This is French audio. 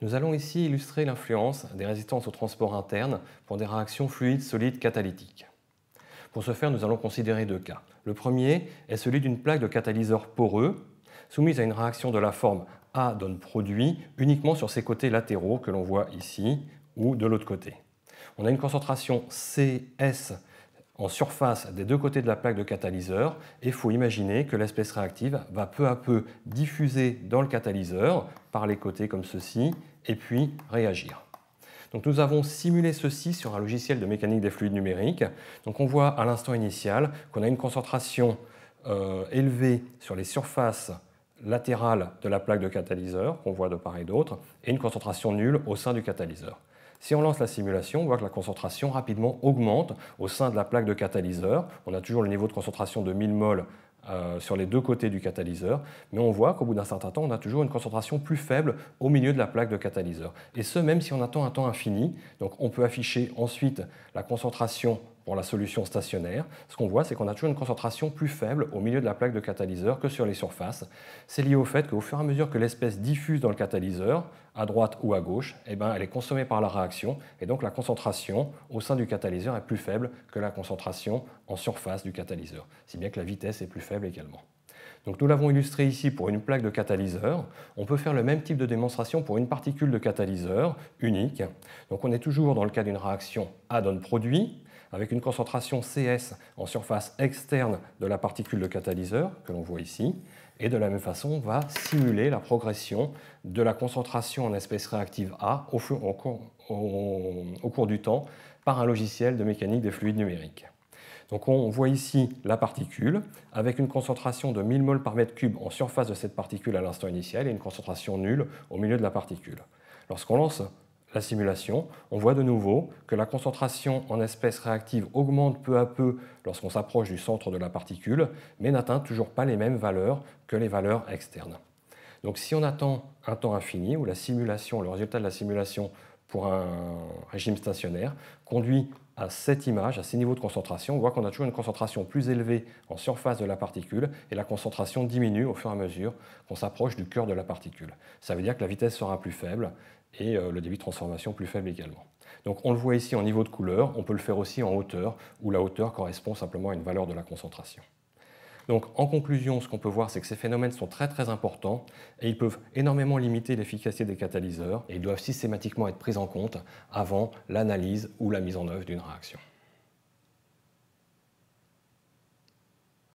Nous allons ici illustrer l'influence des résistances au transport interne pour des réactions fluides solides catalytiques. Pour ce faire, nous allons considérer deux cas. Le premier est celui d'une plaque de catalyseur poreux soumise à une réaction de la forme A donne produit uniquement sur ses côtés latéraux que l'on voit ici ou de l'autre côté. On a une concentration CS en surface des deux côtés de la plaque de catalyseur et il faut imaginer que l'espèce réactive va peu à peu diffuser dans le catalyseur par les côtés comme ceci et puis réagir. Donc nous avons simulé ceci sur un logiciel de mécanique des fluides numériques. Donc on voit à l'instant initial qu'on a une concentration euh, élevée sur les surfaces latérales de la plaque de catalyseur qu'on voit de part et d'autre et une concentration nulle au sein du catalyseur. Si on lance la simulation, on voit que la concentration rapidement augmente au sein de la plaque de catalyseur. On a toujours le niveau de concentration de 1000 mol euh, sur les deux côtés du catalyseur, mais on voit qu'au bout d'un certain temps, on a toujours une concentration plus faible au milieu de la plaque de catalyseur. Et ce, même si on attend un temps infini. Donc on peut afficher ensuite la concentration pour la solution stationnaire, ce qu'on voit, c'est qu'on a toujours une concentration plus faible au milieu de la plaque de catalyseur que sur les surfaces. C'est lié au fait qu'au fur et à mesure que l'espèce diffuse dans le catalyseur, à droite ou à gauche, eh ben, elle est consommée par la réaction, et donc la concentration au sein du catalyseur est plus faible que la concentration en surface du catalyseur, si bien que la vitesse est plus faible également. Donc nous l'avons illustré ici pour une plaque de catalyseur. On peut faire le même type de démonstration pour une particule de catalyseur unique. Donc on est toujours dans le cas d'une réaction à on produit avec une concentration CS en surface externe de la particule de catalyseur, que l'on voit ici, et de la même façon, on va simuler la progression de la concentration en espèce réactive A au, cours, du temps par un logiciel de mécanique des fluides numériques. Donc on voit ici la particule avec une concentration de 1000 mol par mètre cube en surface de cette particule à l'instant initial et une concentration nulle au milieu de la particule. Lorsqu'on lance la simulation, on voit de nouveau que la concentration en espèces réactives augmente peu à peu lorsqu'on s'approche du centre de la particule, mais n'atteint toujours pas les mêmes valeurs que les valeurs externes. Donc si on attend un temps infini, où la simulation, le résultat de la simulation pour un régime stationnaire conduit à cette image, à ces niveaux de concentration, on voit qu'on a toujours une concentration plus élevée en surface de la particule et la concentration diminue au fur et à mesure qu'on s'approche du cœur de la particule. Ça veut dire que la vitesse sera plus faible et euh, le débit de transformation plus faible également. Donc on le voit ici en niveau de couleur, on peut le faire aussi en hauteur où la hauteur correspond simplement à une valeur de la concentration. Donc en conclusion, ce qu'on peut voir, c'est que ces phénomènes sont très très importants et ils peuvent énormément limiter l'efficacité des catalyseurs et ils doivent systématiquement être pris en compte avant l'analyse ou la mise en œuvre d'une réaction.